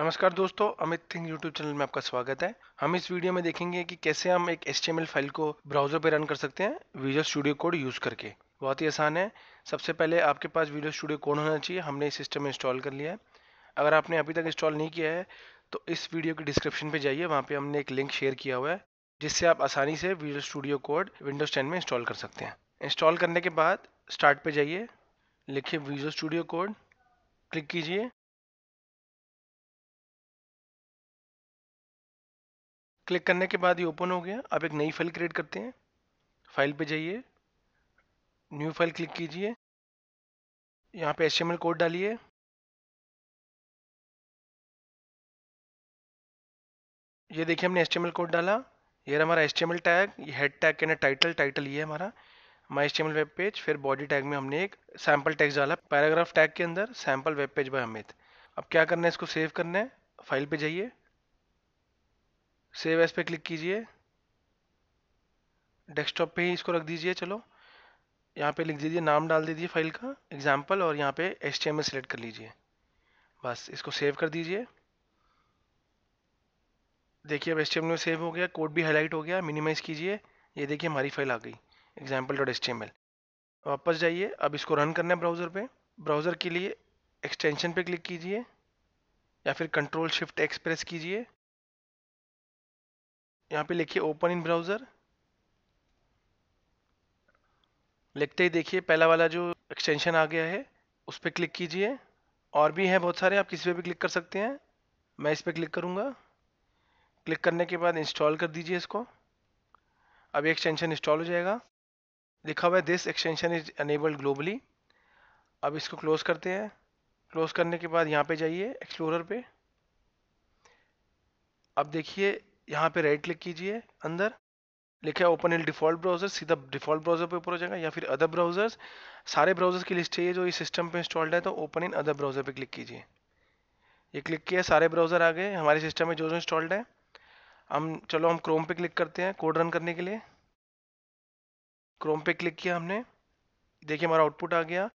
नमस्कार दोस्तों Amit thing YouTube channel में आपका स्वागत है हम इस वीडियो में देखेंगे कि कैसे हम एक एच फाइल को ब्राउज़र पर रन कर सकते हैं विजुअल स्टूडियो कोड यूज़ करके बहुत ही आसान है सबसे पहले आपके पास विजुअल स्टूडियो कोड होना चाहिए हमने इस सिस्टम में इंस्टॉल कर लिया है अगर आपने अभी तक इंस्टॉल नहीं किया है तो इस वीडियो के डिस्क्रिप्शन पर जाइए वहाँ पर हमने एक लिंक शेयर किया हुआ है जिससे आप आसानी से visual studio code windows ten में इंस्टॉल कर सकते हैं इंस्टॉल करने के बाद स्टार्ट पर जाइए लिखिए विजुअल स्टूडियो कोड क्लिक कीजिए क्लिक करने के बाद ये ओपन हो गया अब एक नई फाइल क्रिएट करते हैं फाइल पे जाइए न्यू फाइल क्लिक कीजिए यहाँ पे एच कोड डालिए ये देखिए हमने एच कोड डाला ये हमारा एच टैग ये हेड टैग के ना टाइटल टाइटल ये हमारा माई एच वेब पेज फिर बॉडी टैग में हमने एक सैम्पल टैग डाला पैराग्राफ टैग के अंदर sample web page by Amit अब क्या करना है इसको सेव करना है फाइल पे जाइए सेव एस पे क्लिक कीजिए डेस्कटॉप पे ही इसको रख दीजिए चलो यहाँ पे लिख दीजिए नाम डाल दीजिए फाइल का एग्जाम्पल और यहाँ पे एच टी सेलेक्ट कर लीजिए बस इसको सेव कर दीजिए देखिए अब एच में सेव हो गया कोड भी हाईलाइट हो गया मिनिमाइज़ कीजिए ये देखिए हमारी फाइल आ गई एग्जाम्पल डॉट एल वापस जाइए अब इसको रन करना है ब्राउज़र पे ब्राउज़र के लिए एक्सटेंशन पे क्लिक कीजिए या फिर कंट्रोल शिफ्ट एक्सप्रेस कीजिए यहाँ पे लिखिए ओपन इन ब्राउज़र लिखते ही देखिए पहला वाला जो एक्सटेंशन आ गया है उस पर क्लिक कीजिए और भी हैं बहुत सारे आप किसी पे भी क्लिक कर सकते हैं मैं इस पर क्लिक करूँगा क्लिक करने के बाद इंस्टॉल कर दीजिए इसको अब ये एक्सटेंशन इंस्टॉल हो जाएगा लिखा हुआ है this extension is enabled globally अब इसको क्लोज़ करते हैं क्लोज़ करने के बाद यहाँ पे जाइए एक्सप्लोरर पे अब देखिए यहाँ पे राइट क्लिक कीजिए अंदर लिखा है ओपन इन डिफॉल्ट ब्राउजर सीधा डिफॉल्ट ब्राउजर पे ऊपर हो जाएगा या फिर अदर ब्राउजर्स सारे ब्राउजर्स की लिस्ट चाहिए जो इस सिस्टम पे इंस्टॉल्ड है तो ओपन इन अदर ब्राउजर पे क्लिक कीजिए ये क्लिक किया सारे ब्राउजर आ गए हमारे सिस्टम में जो जो इंस्टॉल्ड है हम चलो हम क्रोम पे क्लिक करते हैं कोड रन करने के लिए क्रोम पे क्लिक किया हमने देखिए हमारा आउटपुट आ गया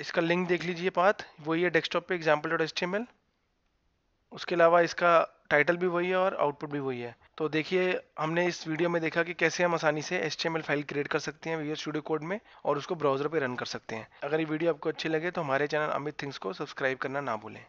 इसका लिंक देख लीजिए पाथ वही है डेस्कटॉप पे एग्जाम्पल डॉट उसके अलावा इसका टाइटल भी वही है और आउटपुट भी वही है तो देखिए हमने इस वीडियो में देखा कि कैसे हम आसानी से एच फाइल क्रिएट कर सकते हैं वीयर स्टूडियो कोड में और उसको ब्राउजर पर रन कर सकते हैं अगर ये वीडियो आपको अच्छी लगे तो हमारे चैनल अमित थिंग्स को सब्सक्राइब करना ना भूलें